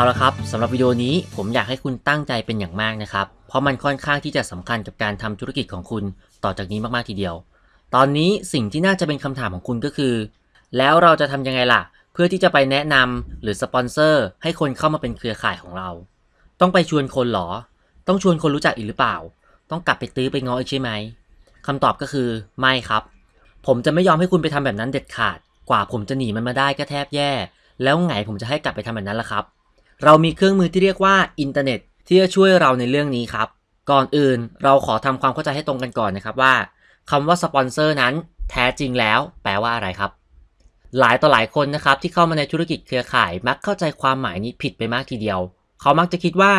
เอาละครับสำหรับวิดีโอนี้ผมอยากให้คุณตั้งใจเป็นอย่างมากนะครับ เพราะมันค่อนข้างที่จะสำคัญกับการทำธุรกิจของคุณต่อจากนี้มากๆทีเดียว ตอนนี้สิ่งที่น่าจะเป็นคำถามของคุณก็คือ แล้วเราจะทำยังไงล่ะเพื่อที่จะไปแนะนำหรือสปอนเซอร์ให้คนเข้ามาเป็นเครือข่ายของเรา ต้องไปชวนคนหรอ ต้องชวนคนรู้จักอีกหรือเปล่า ต้องกลับไปตื้อไปงออีกใช่ไหมคำตอบก็คือไม่ครับ ผมจะไม่ยอมให้คุณไปทำแบบนั้นเด็ดขาดกว่าผมจะหนีมันมาได้ก็แทบแย่ แล้วไงผมจะให้กลับไปทำแบบนั้นล่ะครับเรามีเครื่องมือที่เรียกว่าอินเทอร์เน็ต ที่จะช่วยเราในเรื่องนี้ครับ ก่อนอื่นเราขอทำความเข้าใจให้ตรงกันก่อนนะครับว่า คำว่าสปอนเซอร์นั้น แท้จริงแล้วแปลว่าอะไรครับ หลายต่อหลายคนนะครับที่เข้ามาในธุรกิจเครือข่ายมักเข้าใจความหมายนี้ผิดไปมากทีเดียวเขามักจะคิดว่า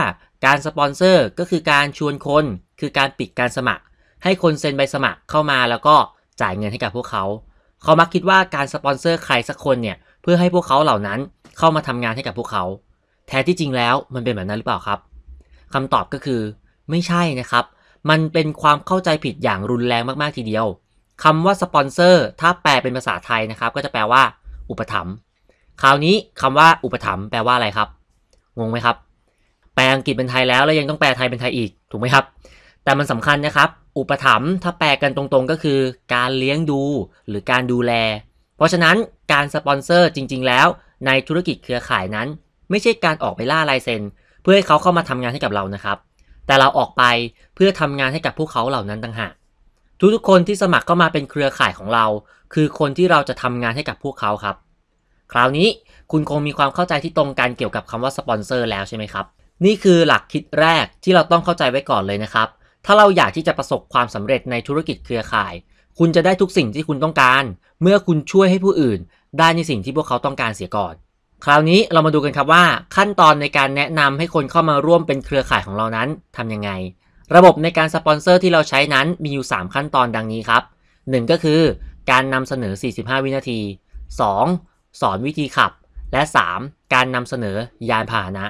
การสปอนเซอร์ก็คือการชวนคน คือการปิดการสมัคร ให้คนเซ็นใบสมัครเข้ามาแล้วก็จ่ายเงินให้กับพวกเขา เขามักคิดว่าการสปอนเซอร์ใครสักคนเนี่ยเพื่อให้พวกเขาเหล่านั้นเข้ามาทำงานให้กับพวกเขาท้ที่จริงแล้วมันเป็นแบบนั้นหรือเปล่าครับ คำตอบก็คือ ไม่ใช่นะครับ มันเป็นความเข้าใจผิดอย่างรุนแรงมากๆทีเดียว คำว่าสปอนเซอร์ถ้าแปลเป็นภาษาไทยนะครับ ก็จะแปลว่า อุปถัมภ์คราวนี้คำว่า อุปถัมภ์แปลว่าอะไรครับงงไหมครับ แปลอังกฤษเป็นไทยแล้วแล้วยังต้องแปลไทยเป็นไทยอีกถูกไหมครับ แต่มันสำคัญนะครับ อุปถัมภ์ถ้าแปลกันตรงๆ ก็คือ การเลี้ยงดูหรือการดูแลเพราะฉะนั้นการสปอนเซอร์จริงๆแล้ว ในธุรกิจเครือข่ายนั้นไม่ใช่การออกไปล่าลายเซ็นเพื่อให้เขาเข้ามาทำงานให้กับเรานะครับ แต่เราออกไปเพื่อทำงานให้กับพวกเขาเหล่านั้นต่างหากทุกๆคนที่สมัครเข้ามาเป็นเครือข่ายของเรา คือคนที่เราจะทำงานให้กับพวกเขาครับ คราวนี้คุณคงมีความเข้าใจที่ตรงกันเกี่ยวกับคำว่าสปอนเซอร์แล้วใช่ไหมครับนี่คือหลักคิดแรกที่เราต้องเข้าใจไว้ก่อนเลยนะครับ ถ้าเราอยากที่จะประสบความสำเร็จในธุรกิจเครือข่าย คุณจะได้ทุกสิ่งที่คุณต้องการ เมื่อคุณช่วยให้ผู้อื่นได้ในสิ่งที่พวกเขาต้องการเสียก่อนคราวนี้เรามาดูกันครับว่าขั้นตอนในการแนะนำให้คนเข้ามาร่วมเป็นเครือข่ายของเรานั้นทํำยังไง ระบบในการสปอนเซอร์ ที่เราใช้นั้นมีอยู่ 3 ขั้นตอนดังนี้ครับ 1 ก็คือการนำเสนอ 45 วินาที 2. สอนวิธีขับ และ 3. การนำเสนอยานพาหนะ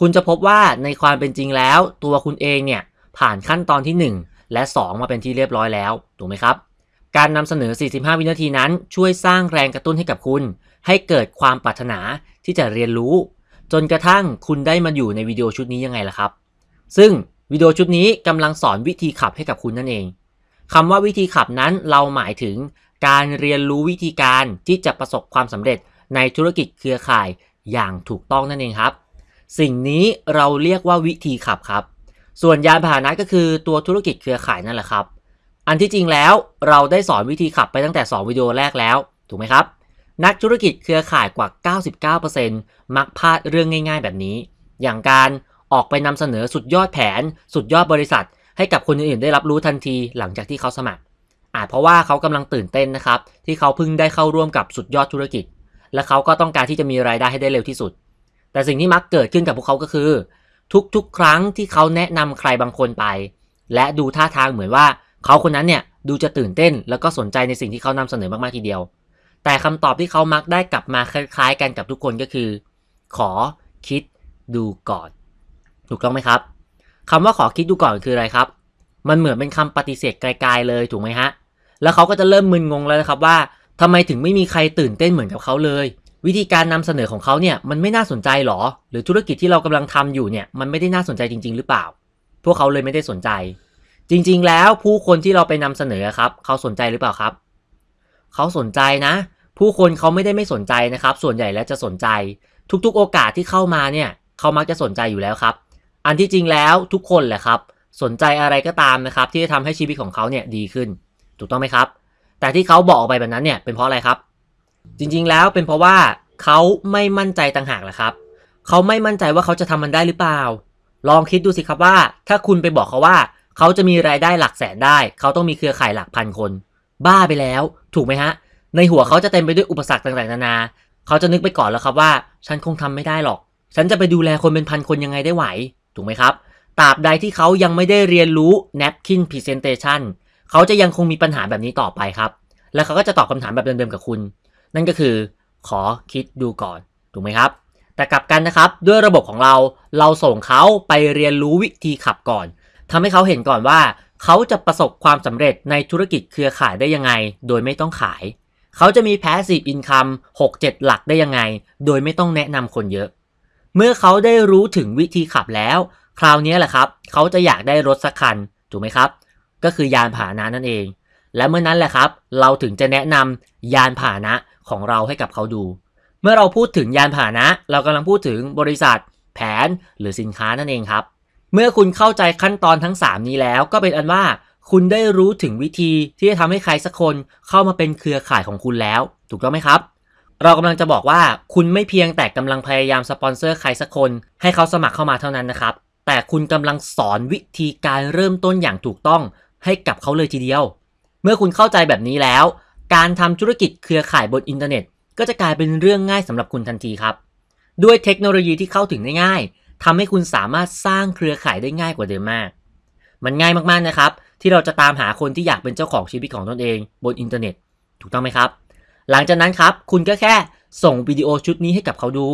คุณจะพบว่าในความเป็นจริงแล้ว ตัวคุณเองเนี่ย ผ่านขั้นตอนที่ 1 และ 2 มาเป็นที่เรียบร้อยแล้วถูกไหมครับ การนำเสนอ 45 วินาทีนั้นช่วยสร้างแรงกระตุ้นให้กับคุณให้เกิดความปรารถนาที่จะเรียนรู้ จนกระทั่งคุณได้มาอยู่ในวิดีโอชุดนี้ยังไงล่ะครับ ซึ่งวิดีโอชุดนี้กำลังสอนวิธีขับให้กับคุณนั่นเองคำว่าวิธีขับนั้นเราหมายถึงการเรียนรู้วิธีการที่จะประสบความสำเร็จในธุรกิจเครือข่ายอย่างถูกต้องนั่นเองครับ สิ่งนี้เราเรียกว่าวิธีขับครับ ส่วนยานพาหนะก็คือตัวธุรกิจเครือข่ายนั่นแหละครับ อันที่จริงแล้วเราได้สอนวิธีขับไปตั้งแต่2วิดีโอแรกแล้วถูกไหมครับนักธุรกิจเครือข่ายกว่า 99%มักพลาดเรื่องง่าย ๆ แบบนี้ อย่างการออกไปนำเสนอสุดยอดแผน สุดยอดบริษัท ให้กับคนอื่นๆได้รับรู้ทันทีหลังจากที่เขาสมัคร อาจเพราะว่าเขากำลังตื่นเต้นนะครับที่เขาเพิ่งได้เข้าร่วมกับสุดยอดธุรกิจ และเขาก็ต้องการที่จะมีรายได้ให้ได้เร็วที่สุด แต่สิ่งที่มักเกิดขึ้นกับพวกเขาก็คือ ทุกๆ ครั้งที่เขาแนะนำใครบางคนไป และดูท่าทางเหมือนว่า เขาคนนั้นเนี่ยดูจะตื่นเต้น แล้วก็สนใจในสิ่งที่เขานำเสนอมากๆทีเดียวแต่คำตอบที่เขามักได้กลับมาคล้ายๆ กันกับทุกคนก็คือ ขอคิดดูก่อน ถูกต้องไหมครับคำว่าขอคิดดูก่อนคืออะไรครับ มันเหมือนเป็นคำปฏิเสธไกลๆเลยถูกไหมฮะ แล้วเขาก็จะเริ่มมึนงงแล้วนะครับ ว่าทำไมถึงไม่มีใครตื่นเต้นเหมือนกับเขาเลย วิธีการนำเสนอของเขาเนี่ยมันไม่น่าสนใจหรอหรือธุรกิจที่เรากำลังทำอยู่เนี่ยมันไม่ได้น่าสนใจจริงๆ หรือเปล่า พวกเขาเลยไม่ได้สนใจ จริงๆแล้วผู้คนที่เราไปนำเสนอครับ เขาสนใจหรือเปล่าครับเขาสนใจนะ ผู้คนเขาไม่ได้ไม่สนใจนะครับ ส่วนใหญ่แล้วจะสนใจ ทุกๆโอกาสที่เข้ามาเนี่ย เขามักจะสนใจอยู่แล้วครับ อันที่จริงแล้วทุกคนแหละครับ สนใจอะไรก็ตามนะครับ ที่จะทำให้ชีวิตของเขาเนี่ยดีขึ้น ถูกต้องไหมครับ แต่ที่เขาบอกออกไปแบบนั้นเนี่ย เป็นเพราะอะไรครับ จริงๆแล้วเป็นเพราะว่าเขาไม่มั่นใจต่างหากแหละครับ เขาไม่มั่นใจว่าเขาจะทำมันได้หรือเปล่า ลองคิดดูสิครับว่า ถ้าคุณไปบอกเขาว่า เขาจะมีรายได้หลักแสนได้ เขาต้องมีเครือข่ายหลักพันคนบ้าไปแล้ว ถูกไหมฮะ ในหัวเขาจะเต็มไปด้วยอุปสรรคต่างๆนานา เขาจะนึกไปก่อนแล้วครับว่า ฉันคงทำไม่ได้หรอก ฉันจะไปดูแลคนเป็นพันคนยังไงได้ไหว ถูกไหมครับ ตราบใดที่เขายังไม่ได้เรียนรู้ napkin presentation เขาจะยังคงมีปัญหาแบบนี้ต่อไปครับ แล้วเขาก็จะตอบคำถามแบบเดิมๆ กับคุณ นั่นก็คือ ขอคิดดูก่อน ถูกไหมครับ แต่กลับกันนะครับ ด้วยระบบของเรา เราส่งเขาไปเรียนรู้วิธีขับก่อน ทำให้เขาเห็นก่อนว่าเขาจะประสบความสำเร็จในธุรกิจเครือข่ายได้ยังไง โดยไม่ต้องขาย เขาจะมี passive income 6-7 หลักได้ยังไง โดยไม่ต้องแนะนำคนเยอะ เมื่อเขาได้รู้ถึงวิธีขับแล้ว คราวนี้แหละครับ เขาจะอยากได้รถสักคันถูกไหมครับก็คือยานพาหนะนั่นเอง และเมื่อนั้นแหละครับเราถึงจะแนะนำยานพาหนะของเราให้กับเขาดู เมื่อเราพูดถึงยานพาหนะ เรากำลังพูดถึงบริษัทแผนหรือสินค้านั่นเองครับเมื่อคุณเข้าใจขั้นตอนทั้ง 3 นี้แล้ว ก็เป็นอันว่า คุณได้รู้ถึงวิธีที่จะทำให้ใครสักคนเข้ามาเป็นเครือข่ายของคุณแล้ว ถูกต้องไหมครับเรากำลังจะบอกว่า คุณไม่เพียงแต่กำลังพยายามสปอนเซอร์ใครสักคนให้เขาสมัครเข้ามาเท่านั้นนะครับ แต่คุณกำลังสอนวิธีการเริ่มต้นอย่างถูกต้อง ให้กับเขาเลยทีเดียว เมื่อคุณเข้าใจแบบนี้แล้ว การทำธุรกิจเครือข่ายบนอินเทอร์เน็ต ก็จะกลายเป็นเรื่องง่ายสำหรับคุณทันทีครับ ด้วยเทคโนโลยีที่เข้าถึงได้ง่ายทำให้คุณสามารถสร้างเครือข่ายได้ง่ายกว่าเดิมมาก มันง่ายมากๆนะครับ ที่เราจะตามหาคนที่อยากเป็นเจ้าของชีวิตของตนเอง บนอินเทอร์เน็ตถูกต้องไหมครับ หลังจากนั้นครับ คุณก็แค่ส่งวิดีโอชุดนี้ให้กับเขาดู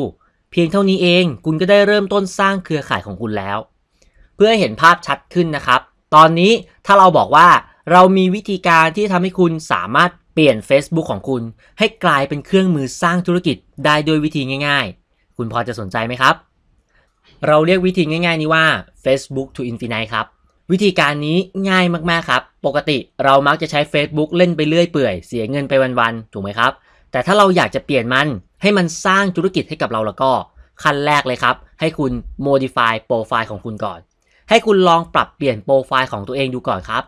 เพียงเท่านี้เองคุณก็ได้เริ่มต้นสร้างเครือข่ายของคุณแล้ว เพื่อให้เห็นภาพชัดขึ้นนะครับ ตอนนี้ถ้าเราบอกว่าเรามีวิธีการที่ทำให้คุณสามารถเปลี่ยน Facebook ของคุณ ให้กลายเป็นเครื่องมือสร้างธุรกิจได้ด้วยวิธีง่าย ๆ คุณพอจะสนใจไหมครับเราเรียกวิธีง่ายๆ นี้ว่า Facebook to Infinite ครับ วิธีการนี้ง่ายมากๆครับ ปกติเรามักจะใช้ Facebook เล่นไปเรื่อยเปื่อย เสียเงินไปวันๆ ถูกไหมครับ แต่ถ้าเราอยากจะเปลี่ยนมันให้มันสร้างธุรกิจให้กับเราแล้วก็ขั้นแรกเลยครับ ให้คุณ modify โปรไฟล์ของคุณก่อน ให้คุณลองปรับเปลี่ยนโปรไฟล์ของตัวเองดูก่อนครับ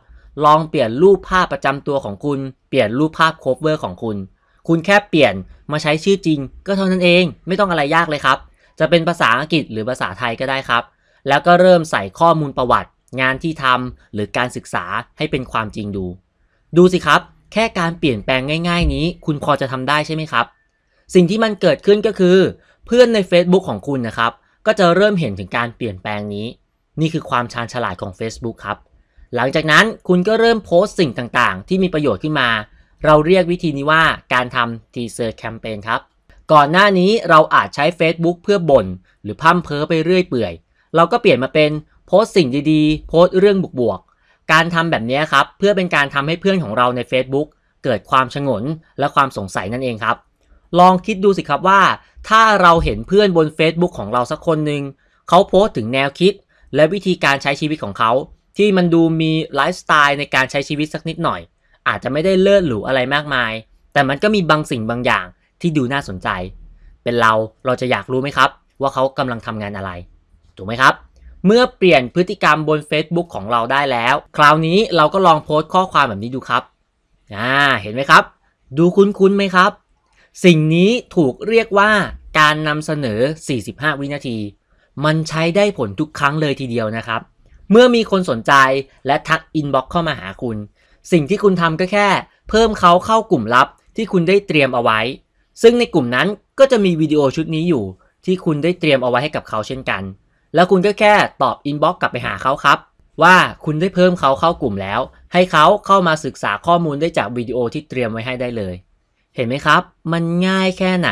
ลองเปลี่ยนรูปภาพประจำตัวของคุณเปลี่ยนรูปภาพโคเวอร์ของคุณ คุณแค่เปลี่ยนมาใช้ชื่อจริงก็เท่านั้นเองไม่ต้องอะไรยากเลยครับจะเป็นภาษาอังกฤษหรือภาษาไทยก็ได้ครับ แล้วก็เริ่มใส่ข้อมูลประวัติ งานที่ทำหรือการศึกษาให้เป็นความจริงดู ดูสิครับ แค่การเปลี่ยนแปลงง่ายๆนี้คุณพอจะทำได้ใช่ไหมครับ สิ่งที่มันเกิดขึ้นก็คือ เพื่อนใน Facebook ของคุณนะครับ ก็จะเริ่มเห็นถึงการเปลี่ยนแปลงนี้ นี่คือความชาญฉลาดของ Facebook ครับ หลังจากนั้นคุณก็เริ่มโพสต์สิ่งต่างๆ ที่มีประโยชน์ขึ้นมา เราเรียกวิธีนี้ว่าการทำทีเซอร์แคมเปญครับก่อนหน้านี้เราอาจใช้ Facebook เพื่อบ่นหรือพั่มเพ้อไปเรื่อยเปื่อยเราก็เปลี่ยนมาเป็นโพสสิ่งดีๆ โพสเรื่องบวกๆ การทำแบบนี้ครับ เพื่อเป็นการทำให้เพื่อนของเราใน Facebook เกิดความชงน และความสงสัยนั่นเองครับ ลองคิดดูสิครับว่า ถ้าเราเห็นเพื่อนบน Facebook ของเราสักคนหนึ่ง เขาโพสต์ถึงแนวคิดและวิธีการใช้ชีวิตของเขา ที่มันดูมีไลฟ์สไตล์ในการใช้ชีวิตสักนิดหน่อย อาจจะไม่ได้เลิศหรูอะไรมากมาย แต่มันก็มีบางสิ่งบางอย่างที่ดูน่าสนใจ เป็นเราเราจะอยากรู้ไหมครับ ว่าเขากำลังทำงานอะไร ถูกไหมครับ เมื่อเปลี่ยนพฤติกรรมบน Facebook ของเราได้แล้ว คราวนี้เราก็ลองโพสต์ข้อความแบบนี้ดูครับ อ่า เห็นไหมครับ ดูคุ้นๆไหมครับ สิ่งนี้ถูกเรียกว่าการนำเสนอ 45 วินาที มันใช้ได้ผลทุกครั้งเลยทีเดียวนะครับ เมื่อมีคนสนใจและทักอินบ็อกซ์เข้ามาหาคุณ สิ่งที่คุณทำก็แค่เพิ่มเขาเข้ากลุ่มลับที่คุณได้เตรียมเอาไว้ซึ่งในกลุ่มนั้นก็จะมีวิดีโอชุดนี้อยู่ที่คุณได้เตรียมเอาไว้ให้กับเขาเช่นกัน แล้วคุณก็แค่ตอบอินบ็อกกลับไปหาเขาครับ ว่าคุณได้เพิ่มเขาเข้ากลุ่มแล้ว ให้เขาเข้ามาศึกษาข้อมูลได้จากวิดีโอที่เตรียมไว้ให้ได้เลย เห็นไหมครับมันง่ายแค่ไหน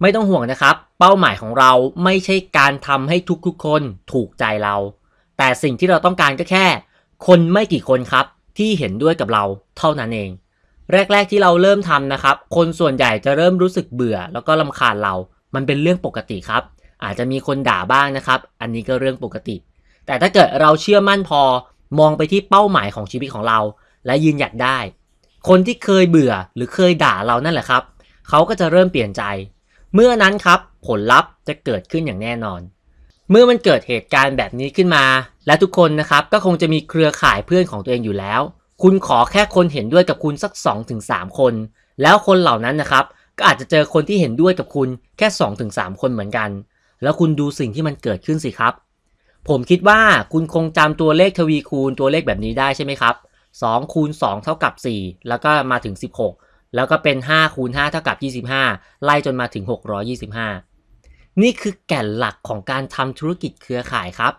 ไม่ต้องห่วงนะครับ เป้าหมายของเราไม่ใช่การทำให้ทุกๆคนถูกใจเรา แต่สิ่งที่เราต้องการก็แค่ คนไม่กี่คนครับที่เห็นด้วยกับเราเท่านั้นเองแรก ๆ ที่เราเริ่มทำนะครับ คนส่วนใหญ่จะเริ่มรู้สึกเบื่อแล้วก็ลำคาญเรา มันเป็นเรื่องปกติครับ อาจจะมีคนด่าบ้างนะครับ อันนี้ก็เรื่องปกติ แต่ถ้าเกิดเราเชื่อมั่นพอ มองไปที่เป้าหมายของชีวิตของเรา และยืนหยัดได้ คนที่เคยเบื่อหรือเคยด่าเรานั่นแหละครับ เขาก็จะเริ่มเปลี่ยนใจ เมื่อนั้นครับผลลัพธ์จะเกิดขึ้นอย่างแน่นอน เมื่อมันเกิดเหตุการณ์แบบนี้ขึ้นมา และทุกคนนะครับก็คงจะมีเครือข่ายเพื่อนของตัวเองอยู่แล้วคุณขอแค่คนเห็นด้วยกับคุณสัก 2-3 คน แล้วคนเหล่านั้นนะครับ ก็อาจจะเจอคนที่เห็นด้วยกับคุณแค่ 2-3 คนเหมือนกัน แล้วคุณดูสิ่งที่มันเกิดขึ้นสิครับ ผมคิดว่าคุณคงจำตัวเลขทวีคูณตัวเลขแบบนี้ได้ใช่ไหมครับ2คูณ2เท่ากับ4แล้วก็มาถึง 16 แล้วก็เป็น5คูณ5เท่ากับ25ไล่จนมาถึง 625 นี่คือแก่นหลักของการทำธุรกิจเครือข่ายครับ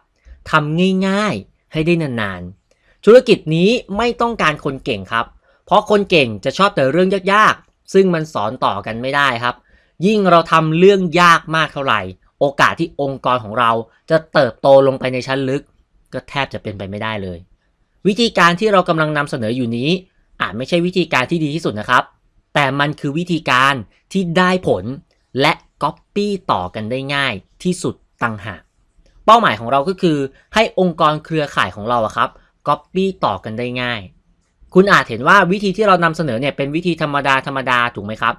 ทำง่ายๆให้ได้นานๆธุรกิจนี้ไม่ต้องการคนเก่งครับ เพราะคนเก่งจะชอบแต่เรื่องยากๆ ซึ่งมันสอนต่อกันไม่ได้ครับ ยิ่งเราทำเรื่องยากมากเท่าไหร่ โอกาสที่องค์กรของเราจะเติบโตลงไปในชั้นลึก ก็แทบจะเป็นไปไม่ได้เลย วิธีการที่เรากำลังนำเสนออยู่นี้อาจไม่ใช่วิธีการที่ดีที่สุดนะครับ แต่มันคือวิธีการที่ได้ผลและก๊อปปี้ต่อกันได้ง่ายที่สุดต่างหากเป้าหมายของเราก็คือ ให้องค์กรเครือข่ายของเราครับก๊อปปี้ต่อกันได้ง่าย คุณอาจเห็นว่าวิธีที่เรานำเสนอเนี่ยเป็นวิธีธรรมดาธรรมดาถูกไหมครับ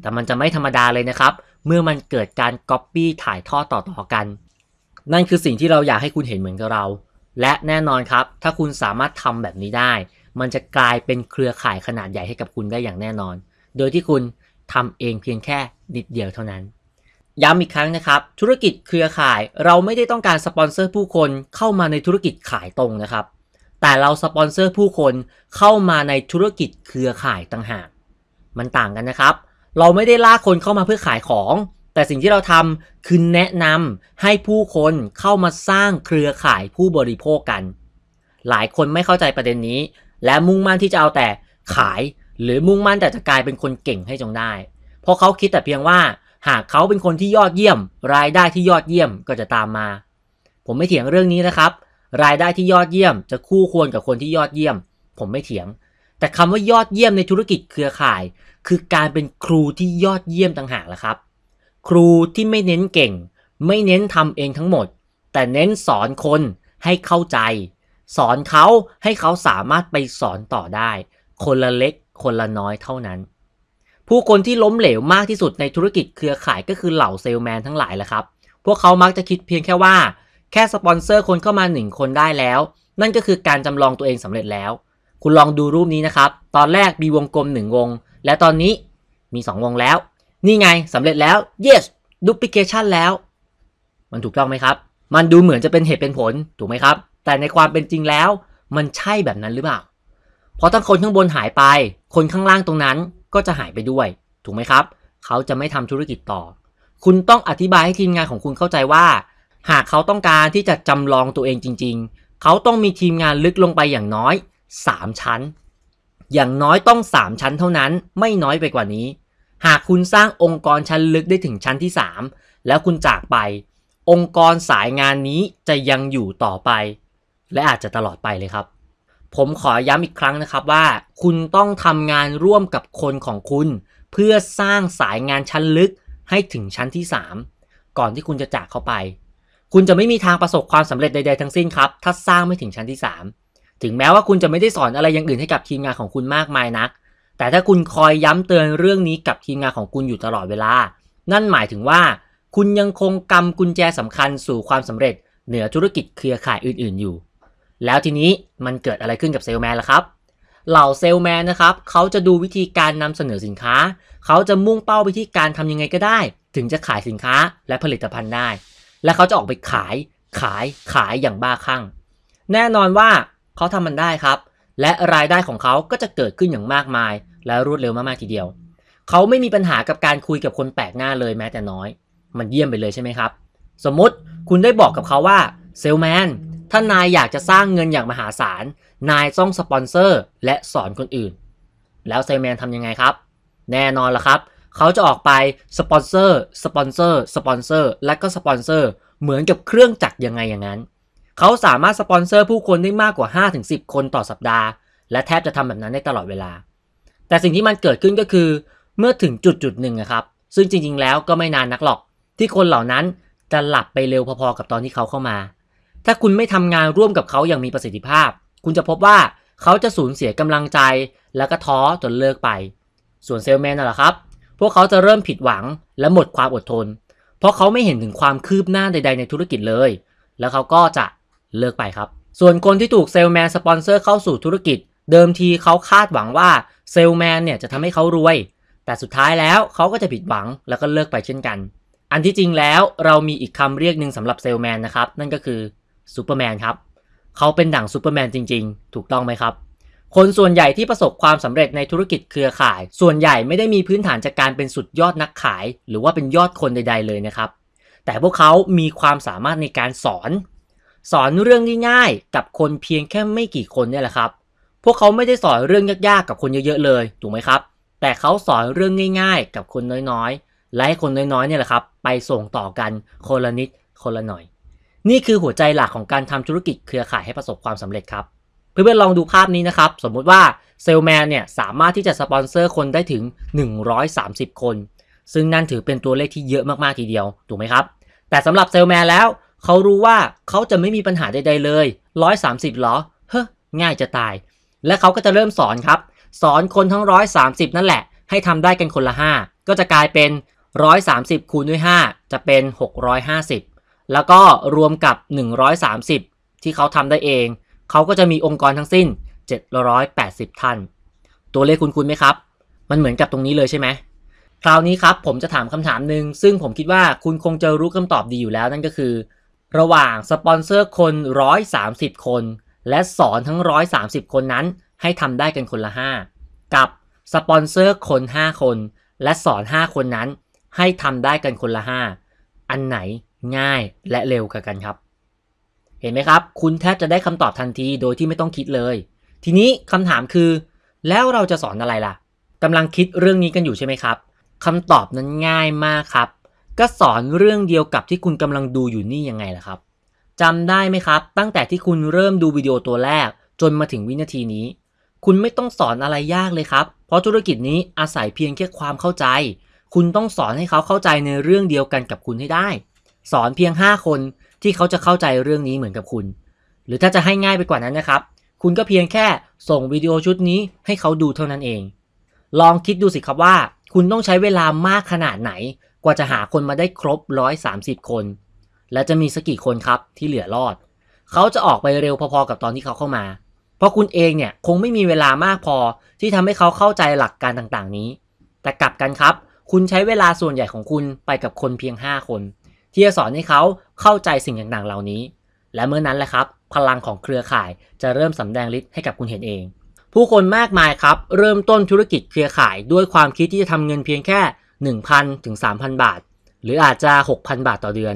แต่มันจะไม่ธรรมดาเลยนะครับ เมื่อมันเกิดการก๊อปปี้ถ่ายทอดต่อต่อกัน นั่นคือสิ่งที่เราอยากให้คุณเห็นเหมือนกับเรา และแน่นอนครับ ถ้าคุณสามารถทำแบบนี้ได้ มันจะกลายเป็นเครือข่ายขนาดใหญ่ให้กับคุณได้อย่างแน่นอน โดยที่คุณทำเองเพียงแค่นิดเดียวเท่านั้น ย้ำอีกครั้งนะครับ ธุรกิจเครือข่ายเราไม่ได้ต้องการสปอนเซอร์ผู้คนเข้ามาในธุรกิจขายตรงนะครับแต่เราสปอนเซอร์ผู้คนเข้ามาในธุรกิจเครือข่ายต่างหากมันต่างกันนะครับ เราไม่ได้ลากคนเข้ามาเพื่อขายของ แต่สิ่งที่เราทำคือแนะนำให้ผู้คนเข้ามาสร้างเครือข่ายผู้บริโภคกัน หลายคนไม่เข้าใจประเด็นนี้ และมุ่งมั่นที่จะเอาแต่ขาย หรือมุ่งมั่นแต่จะกลายเป็นคนเก่งให้จงได้ เพราะเขาคิดแต่เพียงว่า หากเขาเป็นคนที่ยอดเยี่ยม รายได้ที่ยอดเยี่ยมก็จะตามมา ผมไม่เถียงเรื่องนี้นะครับรายได้ที่ยอดเยี่ยมจะคู่ควรกับคนที่ยอดเยี่ยม ผมไม่เถียง แต่คำว่ายอดเยี่ยมในธุรกิจเครือข่าย คือการเป็นครูที่ยอดเยี่ยมต่างหากละครับ ครูที่ไม่เน้นเก่ง ไม่เน้นทำเองทั้งหมด แต่เน้นสอนคนให้เข้าใจ สอนเขาให้เขาสามารถไปสอนต่อได้ คนละเล็กคนละน้อยเท่านั้น ผู้คนที่ล้มเหลวมากที่สุดในธุรกิจเครือข่ายก็คือเหล่าเซลแมนทั้งหลายแหละครับ พวกเขา มักจะคิดเพียงแค่ว่าแค่สปอนเซอร์คนเข้ามา 1 คนได้แล้ว นั่นก็คือการจำลองตัวเองสำเร็จแล้ว คุณลองดูรูปนี้นะครับ ตอนแรกมีวงกลม 1 วง และตอนนี้มี 2 วงแล้ว นี่ไงสำเร็จแล้ว yes duplication แล้ว มันถูกต้องไหมครับ มันดูเหมือนจะเป็นเหตุเป็นผลถูกไหมครับ แต่ในความเป็นจริงแล้ว มันใช่แบบนั้นหรือเปล่าเพราะถ้าคนข้างบนหายไป คนข้างล่างตรงนั้นก็จะหายไปด้วย ถูกไหมครับ เขาจะไม่ทำธุรกิจต่อ คุณต้องอธิบายให้ทีมงานของคุณเข้าใจว่าหากเขาต้องการที่จะจำลองตัวเองจริงๆ เขาต้องมีทีมงานลึกลงไปอย่างน้อย 3 ชั้น อย่างน้อยต้อง 3 ชั้นเท่านั้น ไม่น้อยไปกว่านี้ หากคุณสร้างองค์กรชั้นลึกได้ถึงชั้นที่ 3 แล้วคุณจากไป องค์กรสายงานนี้จะยังอยู่ต่อไป และอาจจะตลอดไปเลยครับ ผมขอย้ำอีกครั้งนะครับว่าคุณต้องทำงานร่วมกับคนของคุณ เพื่อสร้างสายงานชั้นลึกให้ถึงชั้นที่ 3 ก่อนที่คุณจะจากเขาไปคุณจะไม่มีทางประสบความสำเร็จใดๆทั้งสิ้นครับ ถ้าสร้างไม่ถึงชั้นที่ 3 ถึงแม้ว่าคุณจะไม่ได้สอนอะไรอย่างอื่นให้กับทีมงานของคุณมากมายนัก แต่ถ้าคุณคอยย้ำเตือนเรื่องนี้กับทีมงานของคุณอยู่ตลอดเวลา นั่นหมายถึงว่า คุณยังคงกำกุญแจสำคัญสู่ความสำเร็จ เหนือธุรกิจเครือข่ายอื่นๆอยู่ แล้วทีนี้มันเกิดอะไรขึ้นกับเซลแมนล่ะครับ เหล่าเซลแมนนะครับเขาจะดูวิธีการนำเสนอสินค้า เขาจะมุ่งเป้าไปที่การทำยังไงก็ได้ ถึงจะขายสินค้าและผลิตภัณฑ์ได้และเขาจะออกไปขาย ขาย ขาย อย่างบ้าคลั่ง แน่นอนว่าเขาทำมันได้ครับ และรายได้ของเขาก็จะเกิดขึ้นอย่างมากมาย และรวดเร็วมากๆทีเดียว เขาไม่มีปัญหากับการคุยกับคนแปลกหน้าเลยแม้แต่น้อย มันเยี่ยมไปเลยใช่ไหมครับ สมมติคุณได้บอกกับเขาว่าเซลแมน ถ้านายอยากจะสร้างเงินอย่างมหาศาล นายต้องสปอนเซอร์ และสอนคนอื่น แล้วเซลแมนทำยังไงครับ แน่นอนละครับเขาจะออกไปสปอนเซอร์ สปอนเซอร์ สปอนเซอร์ และก็สปอนเซอร์ เหมือนกับเครื่องจักรยังไงอย่างนั้น เขาสามารถสปอนเซอร์ผู้คนได้มากกว่า 5-10 คนต่อสัปดาห์ และแทบจะทำแบบนั้นได้ตลอดเวลา แต่สิ่งที่มันเกิดขึ้นก็คือ เมื่อถึงจุดจุดหนึ่งนะครับ ซึ่งจริงๆ แล้วก็ไม่นานนักหรอก ที่คนเหล่านั้นจะหลับไปเร็วพอๆ กับตอนที่เขาเข้ามา ถ้าคุณไม่ทำงานร่วมกับเขาอย่างมีประสิทธิภาพ คุณจะพบว่าเขาจะสูญเสียกำลังใจ แล้วก็ท้อจนเลิกไป ส่วนเซลแมนน่ะล่ะครับพวกเขาจะเริ่มผิดหวังและหมดความอดทน เพราะเขาไม่เห็นถึงความคืบหน้าใดๆในธุรกิจเลย แล้วเขาก็จะเลิกไปครับ ส่วนคนที่ถูกเซลแมนสปอนเซอร์เข้าสู่ธุรกิจเดิมทีเขาคาดหวังว่าเซลแมนเนี่ยจะทำให้เขารวยแต่สุดท้ายแล้วเขาก็จะผิดหวังแล้วก็เลิกไปเช่นกันอันที่จริงแล้วเรามีอีกคำเรียกหนึ่งสำหรับเซลแมนนะครับนั่นก็คือซูเปอร์แมนครับเขาเป็นดั่งซูเปอร์แมนจริงๆ ถูกต้องไหมครับคนส่วนใหญ่ที่ประสบความสำเร็จในธุรกิจเครือข่าย ส่วนใหญ่ไม่ได้มีพื้นฐานจากการเป็นสุดยอดนักขาย หรือว่าเป็นยอดคนใดๆเลยนะครับ แต่พวกเขามีความสามารถในการสอน สอนเรื่องง่ายๆ กับคนเพียงแค่ไม่กี่คนเนี่ยแหละครับพวกเขาไม่ได้สอนเรื่องยากๆ กับคนเยอะๆเลยถูกไหมครับ แต่เขาสอนเรื่องง่าย ๆ กับคนน้อยๆ และให้คนน้อยๆเนี่ยแหละครับไปส่งต่อกันคนละนิดคนละหน่อย นี่คือหัวใจหลักของการทำธุรกิจเครือข่ายให้ประสบความสำเร็จครับเพื่อนๆลองดูภาพนี้นะครับ สมมุติว่าเซลแมนเนี่ยสามารถที่จะสปอนเซอร์คนได้ถึง 130 คน ซึ่งนั่นถือเป็นตัวเลขที่เยอะมาก ๆ ทีเดียวถูกไหมครับ แต่สำหรับเซลแมนแล้วเขารู้ว่าเขาจะไม่มีปัญหาใดๆเลย 130หรอ เฮ้ง่ายจะตาย และเขาก็จะเริ่มสอนครับ สอนคนทั้ง 130 นั่นแหละ ให้ทำได้กันคนละ 5 ก็จะกลายเป็น 130 คูณด้วย5จะเป็น 650 แล้วก็รวมกับ 130 ที่เขาทำได้เองเขาก็จะมีองค์กรทั้งสิ้น 780ท่านตัวเลขคุณคุณไหมครับ มันเหมือนกับตรงนี้เลยใช่ไหมคราวนี้ครับผมจะถามคำถามหนึ่งซึ่งผมคิดว่าคุณคงจะรู้คำตอบดีอยู่แล้วนั่นก็คือ ระหว่างสปอนเซอร์คน 130 คน และสอนทั้ง 130 คนนั้นให้ทำได้กันคนละ 5กับสปอนเซอร์คน5 คน และสอน 5 คนนั้น ให้ทำได้กันคนละ 5 อันไหนง่ายและเร็วกว่ากันครับเห็นไหมครับ คุณแทบจะได้คำตอบทันทีโดยที่ไม่ต้องคิดเลย ทีนี้คำถามคือ แล้วเราจะสอนอะไรล่ะ กำลังคิดเรื่องนี้กันอยู่ใช่ไหมครับ คำตอบนั้นง่ายมากครับ ก็สอนเรื่องเดียวกับที่คุณกำลังดูอยู่นี่ยังไงล่ะครับ จำได้ไหมครับ ตั้งแต่ที่คุณเริ่มดูวิดีโอตัวแรก จนมาถึงวินาทีนี้ คุณไม่ต้องสอนอะไรยากเลยครับ เพราะธุรกิจนี้อาศัยเพียงแค่ความเข้าใจ คุณต้องสอนให้เขาเข้าใจในเรื่องเดียวกันกับคุณให้ได้ สอนเพียง 5 คนที่เขาจะเข้าใจเรื่องนี้เหมือนกับคุณ หรือถ้าจะให้ง่ายไปกว่านั้นนะครับ คุณก็เพียงแค่ส่งวิดีโอชุดนี้ให้เขาดูเท่านั้นเอง ลองคิดดูสิครับว่า คุณต้องใช้เวลามากขนาดไหน กว่าจะหาคนมาได้ครบ 130 คน และจะมีสักกี่คนครับที่เหลือรอด เขาจะออกไปเร็วพอๆกับตอนที่เขาเข้ามา เพราะคุณเองเนี่ยคงไม่มีเวลามากพอที่ทำให้เขาเข้าใจหลักการต่างๆ นี้ แต่กลับกันครับ คุณใช้เวลาส่วนใหญ่ของคุณไปกับคนเพียง5คนที่จะสอนให้เขาเข้าใจสิ่งต่างๆเหล่านี้ และเมื่อนั้นแหละครับ พลังของเครือข่ายจะเริ่มสำแดงฤทธิ์ให้กับคุณเห็นเอง ผู้คนมากมายครับ เริ่มต้นธุรกิจเครือข่าย ด้วยความคิดที่จะทำเงินเพียงแค่ 1,000 ถึง 3,000 บาท หรืออาจจะ 6,000 บาทต่อเดือน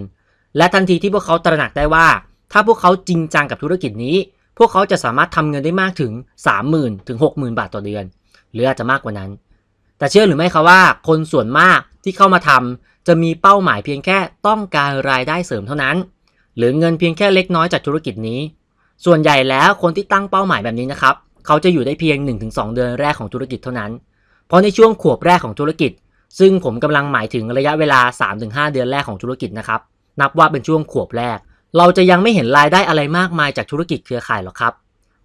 และทันทีที่พวกเขาตระหนักได้ว่า ถ้าพวกเขาจริงจังกับธุรกิจนี้ พวกเขาจะสามารถทำเงินได้มากถึง30,000ถึง60,000 บาทต่อเดือน หรืออาจจะมากกว่านั้น แต่เชื่อหรือไม่ครับว่า คนส่วนมากที่เข้ามาทำจะมีเป้าหมายเพียงแค่ต้องการรายได้เสริมเท่านั้น หรือเงินเพียงแค่เล็กน้อยจากธุรกิจนี้ ส่วนใหญ่แล้วคนที่ตั้งเป้าหมายแบบนี้นะครับเขาจะอยู่ได้เพียง 1-2 เดือนแรกของธุรกิจเท่านั้น เพราะในช่วงขวบแรกของธุรกิจ ซึ่งผมกำลังหมายถึงระยะเวลา 3-5 เดือนแรกของธุรกิจนะครับนับว่าเป็นช่วงขวบแรก เราจะยังไม่เห็นรายได้อะไรมากมายจากธุรกิจเครือข่ายหรอกครับ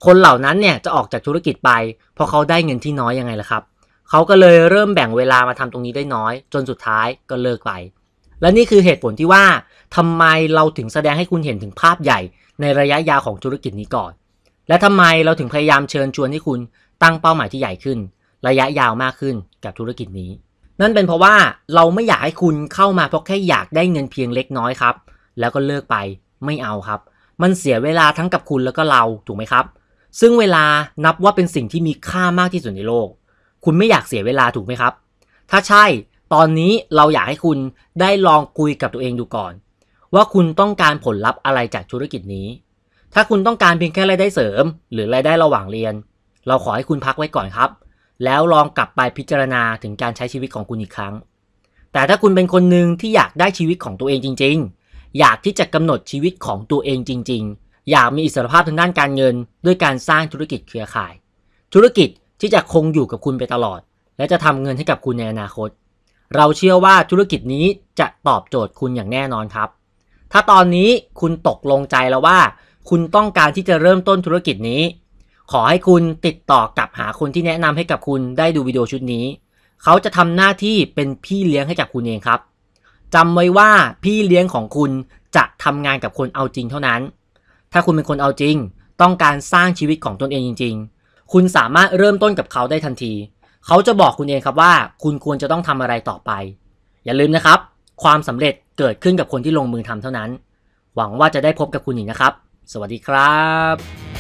คนเหล่านั้นเนี่ยจะออกจากธุรกิจไปเพราะเขาได้เงินที่น้อยยังไงล่ะครับเขาก็เลยเริ่มแบ่งเวลามาทำตรงนี้ได้น้อย จนสุดท้ายก็เลิกไป และนี่คือเหตุผลที่ว่า ทำไมเราถึงแสดงให้คุณเห็นถึงภาพใหญ่ ในระยะยาวของธุรกิจนี้ก่อน และทำไมเราถึงพยายามเชิญชวนให้คุณตั้งเป้าหมายที่ใหญ่ขึ้น ระยะยาวมากขึ้นกับธุรกิจนี้ นั่นเป็นเพราะว่าเราไม่อยากให้คุณเข้ามาเพราะแค่อยากได้เงินเพียงเล็กน้อยครับ แล้วก็เลิกไปไม่เอาครับ มันเสียเวลาทั้งกับคุณแล้วก็เราถูกไหมครับ ซึ่งเวลานับว่าเป็นสิ่งที่มีค่ามากที่สุดในโลกคุณไม่อยากเสียเวลาถูกไหมครับ ถ้าใช่ ตอนนี้เราอยากให้คุณได้ลองคุยกับตัวเองดูก่อน ว่าคุณต้องการผลลัพธ์อะไรจากธุรกิจนี้ ถ้าคุณต้องการเพียงแค่รายได้เสริม หรือรายได้ระหว่างเรียน เราขอให้คุณพักไว้ก่อนครับ แล้วลองกลับไปพิจารณาถึงการใช้ชีวิตของคุณอีกครั้ง แต่ถ้าคุณเป็นคนหนึ่งที่อยากได้ชีวิตของตัวเองจริงๆ อยากที่จะกำหนดชีวิตของตัวเองจริง ๆ อยากมีอิสรภาพทางด้านการเงิน ด้วยการสร้างธุรกิจเครือข่าย ธุรกิจที่จะคงอยู่กับคุณไปตลอด และจะทำเงินให้กับคุณในอนาคต เราเชื่อว่าธุรกิจนี้จะตอบโจทย์คุณอย่างแน่นอนครับ ถ้าตอนนี้คุณตกลงใจแล้วว่า คุณต้องการที่จะเริ่มต้นธุรกิจนี้ ขอให้คุณติดต่อกับหาคนที่แนะนำให้กับคุณได้ดูวิดีโอชุดนี้เขาจะทำหน้าที่เป็นพี่เลี้ยงให้กับคุณเองครับจำไว้ว่าพี่เลี้ยงของคุณจะทำงานกับคนเอาจริงเท่านั้น ถ้าคุณเป็นคนเอาจริง ต้องการสร้างชีวิตของตนเองจริง ๆคุณสามารถเริ่มต้นกับเขาได้ทันที เขาจะบอกคุณเองครับว่าคุณควรจะต้องทำอะไรต่อไป อย่าลืมนะครับ ความสำเร็จเกิดขึ้นกับคนที่ลงมือทำเท่านั้น หวังว่าจะได้พบกับคุณอีกนะครับ สวัสดีครับ